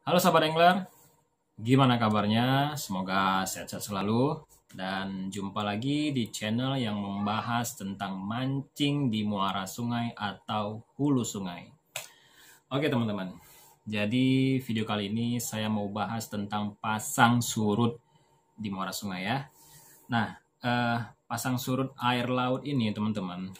Halo sahabat angler, gimana kabarnya? Semoga sehat-sehat selalu dan jumpa lagi di channel yang membahas tentang mancing di muara sungai atau hulu sungai. Oke teman-teman, jadi video kali ini saya mau bahas tentang pasang surut di muara sungai ya. Nah, eh, pasang surut air laut ini teman-teman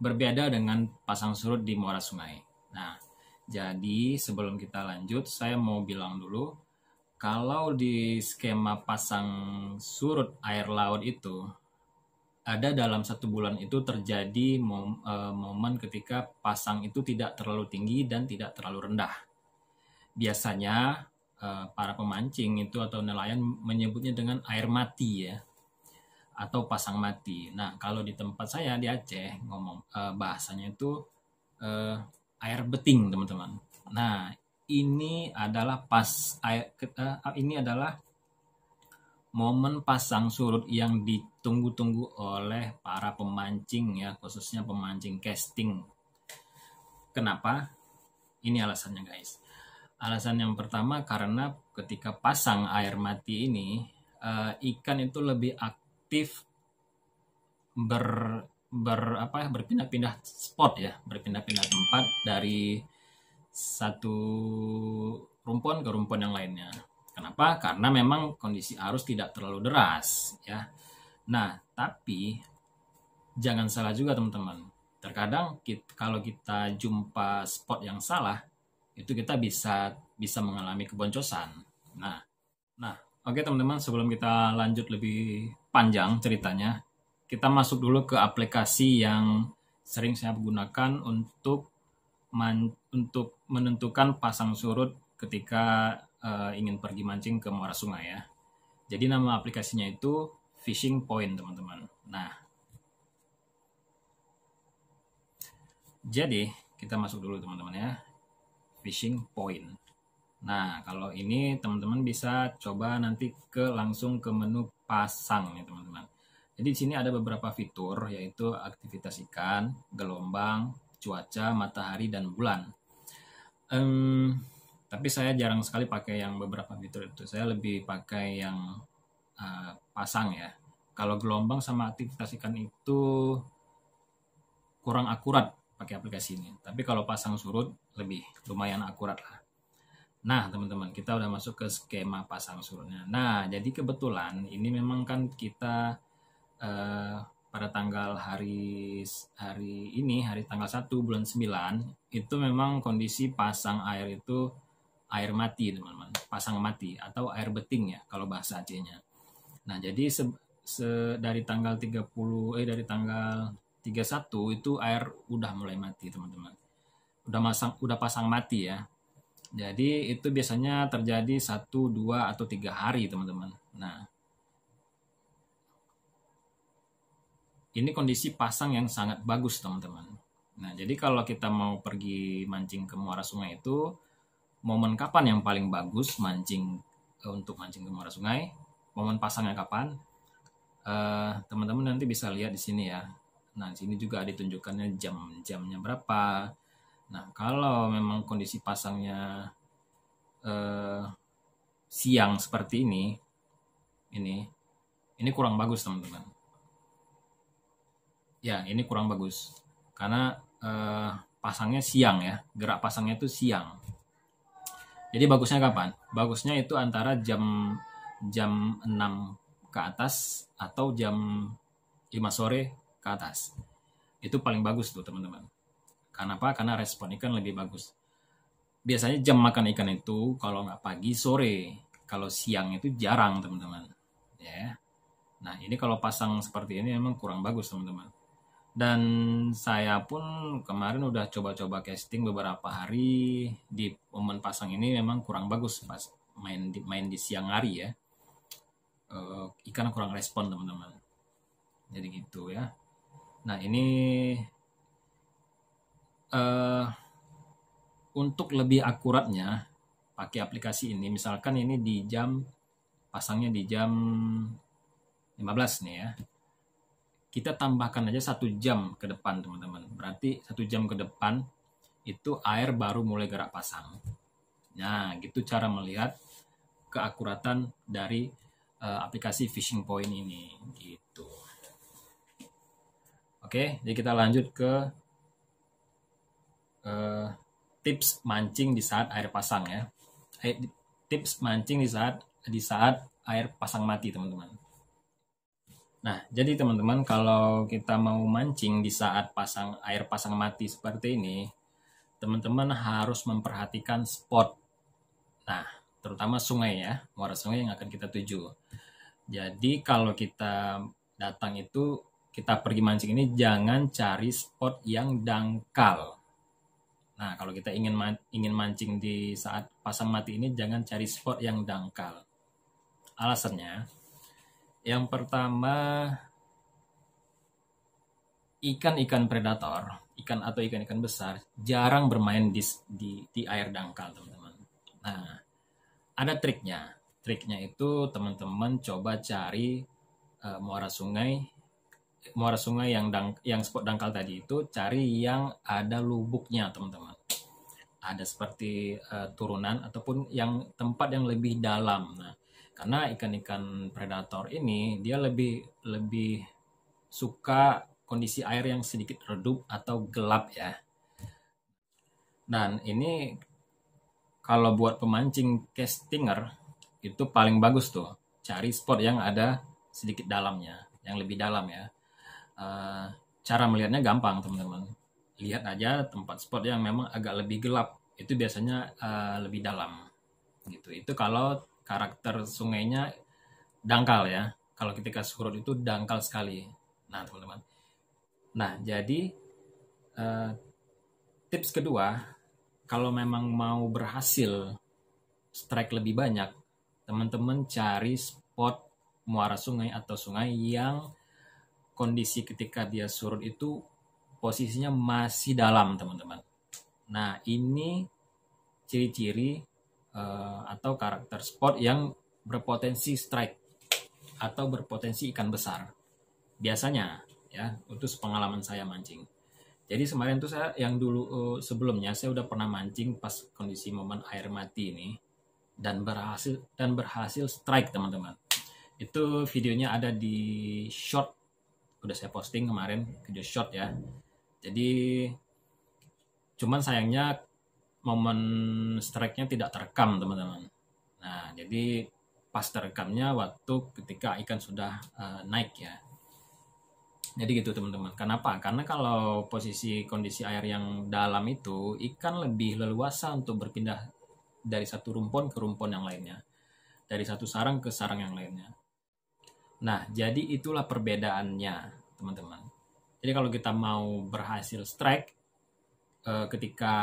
berbeda dengan pasang surut di muara sungai. Nah, jadi sebelum kita lanjut, saya mau bilang dulu kalau di skema pasang surut air laut itu ada dalam satu bulan itu terjadi mom, e, momen ketika pasang itu tidak terlalu tinggi dan tidak terlalu rendah. Biasanya e, para pemancing itu atau nelayan menyebutnya dengan air mati ya atau pasang mati. Nah kalau di tempat saya di Aceh ngomong e, bahasanya itu air beting teman-teman nah ini adalah pas air eh, ini adalah momen pasang surut yang ditunggu-tunggu oleh para pemancing ya khususnya pemancing casting kenapa ini alasannya guys alasan yang pertama karena ketika pasang air mati ini eh, ikan itu lebih aktif ber ber apa ya, berpindah-pindah spot ya berpindah-pindah tempat dari satu rumpun ke rumpun yang lainnya kenapa karena memang kondisi arus tidak terlalu deras ya nah tapi jangan salah juga teman-teman terkadang kita, kalau kita jumpa spot yang salah itu kita bisa bisa mengalami keboncosan nah nah oke teman-teman sebelum kita lanjut lebih panjang ceritanya kita masuk dulu ke aplikasi yang sering saya gunakan untuk man, untuk menentukan pasang surut ketika uh, ingin pergi mancing ke muara sungai ya. Jadi nama aplikasinya itu Fishing Point teman-teman. Nah, jadi kita masuk dulu teman-teman ya. Fishing Point. Nah, kalau ini teman-teman bisa coba nanti ke langsung ke menu pasang nih teman-teman. Jadi di sini ada beberapa fitur yaitu aktivitas ikan, gelombang, cuaca, matahari dan bulan. Um, tapi saya jarang sekali pakai yang beberapa fitur itu. Saya lebih pakai yang uh, pasang ya. Kalau gelombang sama aktivitas ikan itu kurang akurat pakai aplikasi ini. Tapi kalau pasang surut lebih lumayan akurat lah. Nah, teman-teman, kita udah masuk ke skema pasang surutnya. Nah, jadi kebetulan ini memang kan kita Eh, pada tanggal hari hari ini hari tanggal 1 bulan 9 itu memang kondisi pasang air itu air mati teman-teman pasang mati atau air beting ya kalau bahasa Acehnya nah jadi se, se dari tanggal 30 eh dari tanggal 31 itu air udah mulai mati teman-teman udah masang udah pasang mati ya jadi itu biasanya terjadi 1, 2, atau tiga hari teman-teman nah ini kondisi pasang yang sangat bagus teman-teman. Nah jadi kalau kita mau pergi mancing ke muara sungai itu momen kapan yang paling bagus mancing eh, untuk mancing ke muara sungai, momen pasangnya kapan? Eh, teman-teman uh, nanti bisa lihat di sini ya. Nah di sini juga ditunjukkannya jam-jamnya berapa. Nah kalau memang kondisi pasangnya uh, siang seperti ini, ini ini kurang bagus teman-teman ya ini kurang bagus karena eh, pasangnya siang ya gerak pasangnya itu siang jadi bagusnya kapan bagusnya itu antara jam jam 6 ke atas atau jam 5 sore ke atas itu paling bagus tuh teman-teman karena apa karena respon ikan lebih bagus biasanya jam makan ikan itu kalau nggak pagi sore kalau siang itu jarang teman-teman ya nah ini kalau pasang seperti ini memang kurang bagus teman-teman dan saya pun kemarin udah coba-coba casting beberapa hari di momen pasang ini memang kurang bagus pas main di, main di siang hari ya uh, ikan kurang respon teman-teman jadi gitu ya nah ini uh, untuk lebih akuratnya pakai aplikasi ini misalkan ini di jam pasangnya di jam 15 nih ya kita tambahkan aja satu jam ke depan teman-teman berarti satu jam ke depan itu air baru mulai gerak pasang nah gitu cara melihat keakuratan dari uh, aplikasi fishing point ini gitu oke jadi kita lanjut ke uh, tips mancing di saat air pasang ya eh, tips mancing di saat di saat air pasang mati teman-teman Nah, jadi teman-teman kalau kita mau mancing di saat pasang air pasang mati seperti ini, teman-teman harus memperhatikan spot. Nah, terutama sungai ya, muara sungai yang akan kita tuju. Jadi kalau kita datang itu kita pergi mancing ini jangan cari spot yang dangkal. Nah, kalau kita ingin man ingin mancing di saat pasang mati ini jangan cari spot yang dangkal. Alasannya yang pertama ikan-ikan predator, ikan atau ikan-ikan besar jarang bermain di di, di air dangkal, teman-teman. Nah, ada triknya. Triknya itu teman-teman coba cari uh, muara sungai muara sungai yang dang, yang spot dangkal tadi itu cari yang ada lubuknya, teman-teman. Ada seperti uh, turunan ataupun yang tempat yang lebih dalam. Nah, karena ikan-ikan predator ini dia lebih lebih suka kondisi air yang sedikit redup atau gelap ya dan ini kalau buat pemancing castinger itu paling bagus tuh cari spot yang ada sedikit dalamnya yang lebih dalam ya eh, cara melihatnya gampang teman-teman lihat aja tempat spot yang memang agak lebih gelap itu biasanya eh, lebih dalam gitu itu kalau karakter sungainya dangkal ya. Kalau ketika surut itu dangkal sekali. Nah, teman-teman. Nah, jadi eh, tips kedua, kalau memang mau berhasil strike lebih banyak, teman-teman cari spot muara sungai atau sungai yang kondisi ketika dia surut itu posisinya masih dalam, teman-teman. Nah, ini ciri-ciri Eh, atau karakter sport yang berpotensi strike atau berpotensi ikan besar. Biasanya ya, untuk pengalaman saya mancing. Jadi kemarin tuh saya yang dulu eh, sebelumnya saya udah pernah mancing pas kondisi momen air mati ini dan berhasil dan berhasil strike teman-teman. Itu videonya ada di short udah saya posting kemarin video short ya. Jadi cuman sayangnya momen strike-nya tidak terekam teman-teman. Nah jadi pas terekamnya waktu ketika ikan sudah uh, naik ya. Jadi gitu teman-teman. Kenapa? Karena kalau posisi kondisi air yang dalam itu ikan lebih leluasa untuk berpindah dari satu rumpon ke rumpon yang lainnya, dari satu sarang ke sarang yang lainnya. Nah, jadi itulah perbedaannya, teman-teman. Jadi kalau kita mau berhasil strike, Eh, ketika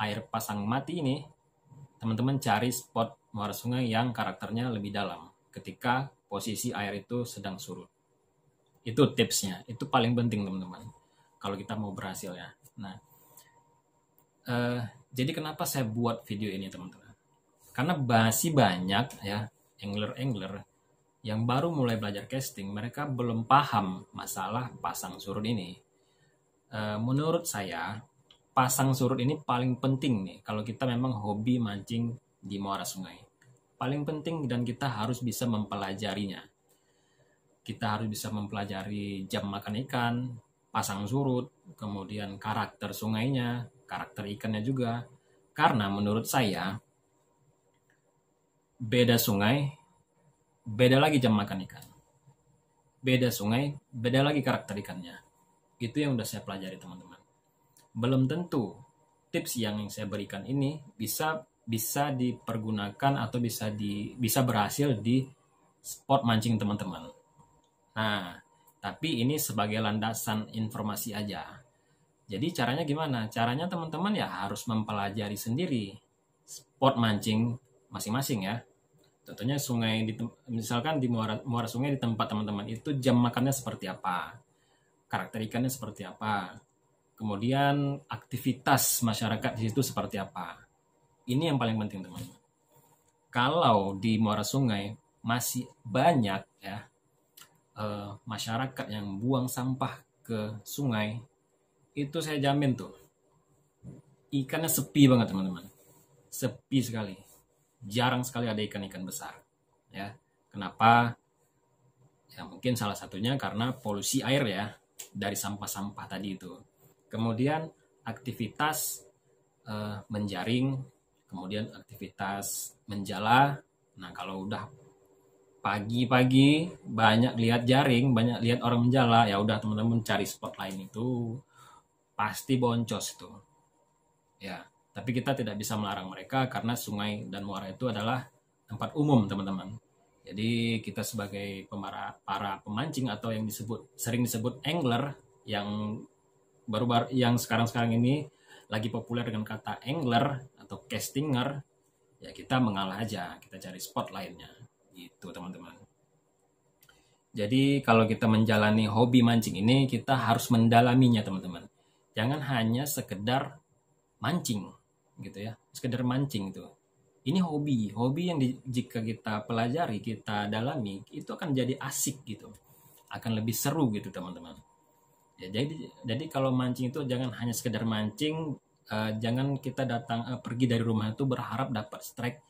air pasang mati ini, teman-teman cari spot muara sungai yang karakternya lebih dalam ketika posisi air itu sedang surut. Itu tipsnya, itu paling penting teman-teman kalau kita mau berhasil ya. Nah, eh, jadi kenapa saya buat video ini teman-teman? Karena masih banyak ya angler-angler yang baru mulai belajar casting, mereka belum paham masalah pasang surut ini. Eh, menurut saya, pasang surut ini paling penting nih kalau kita memang hobi mancing di muara sungai. Paling penting dan kita harus bisa mempelajarinya. Kita harus bisa mempelajari jam makan ikan, pasang surut, kemudian karakter sungainya, karakter ikannya juga. Karena menurut saya beda sungai, beda lagi jam makan ikan. Beda sungai, beda lagi karakter ikannya. Itu yang udah saya pelajari teman-teman belum tentu tips yang saya berikan ini bisa bisa dipergunakan atau bisa di bisa berhasil di spot mancing teman-teman. Nah, tapi ini sebagai landasan informasi aja. Jadi caranya gimana? Caranya teman-teman ya harus mempelajari sendiri spot mancing masing-masing ya. Contohnya sungai di misalkan di muara, muara sungai di tempat teman-teman itu jam makannya seperti apa? Karakter ikannya seperti apa? kemudian aktivitas masyarakat di situ seperti apa. Ini yang paling penting teman-teman. Kalau di muara sungai masih banyak ya e, masyarakat yang buang sampah ke sungai, itu saya jamin tuh ikannya sepi banget teman-teman, sepi sekali, jarang sekali ada ikan-ikan besar. Ya, kenapa? Ya mungkin salah satunya karena polusi air ya dari sampah-sampah tadi itu Kemudian aktivitas uh, menjaring, kemudian aktivitas menjala. Nah, kalau udah pagi-pagi banyak lihat jaring, banyak lihat orang menjala, ya udah teman-teman cari spot lain itu pasti boncos itu. Ya, tapi kita tidak bisa melarang mereka karena sungai dan muara itu adalah tempat umum, teman-teman. Jadi kita sebagai pemara, para pemancing atau yang disebut sering disebut angler yang baru-baru yang sekarang-sekarang ini lagi populer dengan kata angler atau castinger, ya kita mengalah aja, kita cari spot lainnya. Gitu, teman-teman. Jadi kalau kita menjalani hobi mancing ini, kita harus mendalaminya, teman-teman. Jangan hanya sekedar mancing, gitu ya. Sekedar mancing itu ini hobi hobi yang di, jika kita pelajari kita dalami itu akan jadi asik gitu akan lebih seru gitu teman-teman ya, jadi jadi kalau mancing itu jangan hanya sekedar mancing uh, jangan kita datang uh, pergi dari rumah itu berharap dapat strike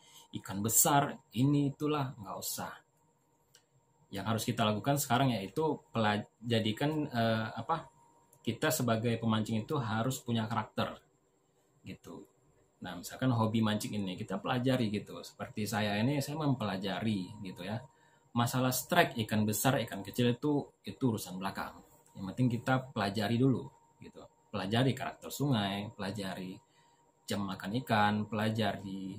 ikan besar ini itulah nggak usah yang harus kita lakukan sekarang yaitu jadikan uh, apa kita sebagai pemancing itu harus punya karakter gitu Nah, misalkan hobi mancing ini kita pelajari gitu. Seperti saya ini saya mempelajari gitu ya. Masalah strike ikan besar, ikan kecil itu itu urusan belakang yang penting kita pelajari dulu gitu pelajari karakter sungai pelajari jam makan ikan pelajari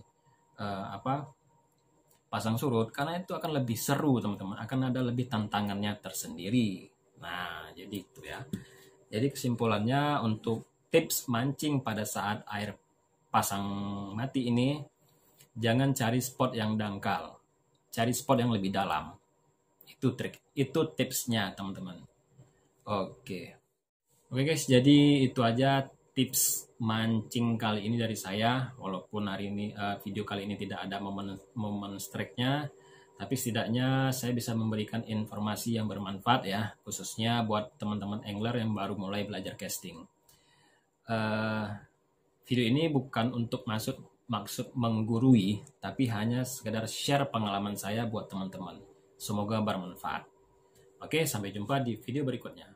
uh, apa pasang surut karena itu akan lebih seru teman-teman akan ada lebih tantangannya tersendiri nah jadi itu ya jadi kesimpulannya untuk tips mancing pada saat air pasang mati ini jangan cari spot yang dangkal cari spot yang lebih dalam itu trik itu tipsnya teman-teman Oke. Oke guys, jadi itu aja tips mancing kali ini dari saya. Walaupun hari ini uh, video kali ini tidak ada momen momen strike-nya, tapi setidaknya saya bisa memberikan informasi yang bermanfaat ya, khususnya buat teman-teman angler yang baru mulai belajar casting. Uh, video ini bukan untuk maksud maksud menggurui, tapi hanya sekedar share pengalaman saya buat teman-teman. Semoga bermanfaat. Oke, sampai jumpa di video berikutnya.